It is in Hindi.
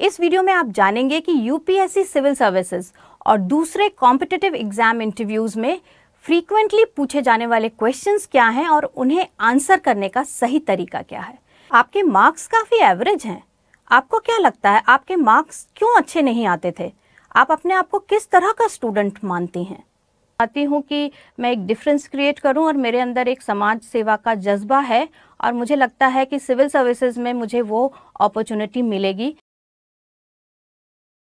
इस वीडियो में आप जानेंगे कि यूपीएससी सिविल सर्विसेज और दूसरे कॉम्पिटेटिव एग्जाम इंटरव्यूज में फ्रीक्वेंटली पूछे जाने वाले क्वेश्चन क्या हैं और उन्हें आंसर करने का सही तरीका क्या है आपके मार्क्स काफ़ी एवरेज हैं आपको क्या लगता है आपके मार्क्स क्यों अच्छे नहीं आते थे आप अपने आप को किस तरह का स्टूडेंट मानती हैं चाहती हूँ कि मैं एक डिफरेंस क्रिएट करूँ और मेरे अंदर एक समाज सेवा का जज्बा है और मुझे लगता है कि सिविल सर्विसेज में मुझे वो अपॉर्चुनिटी मिलेगी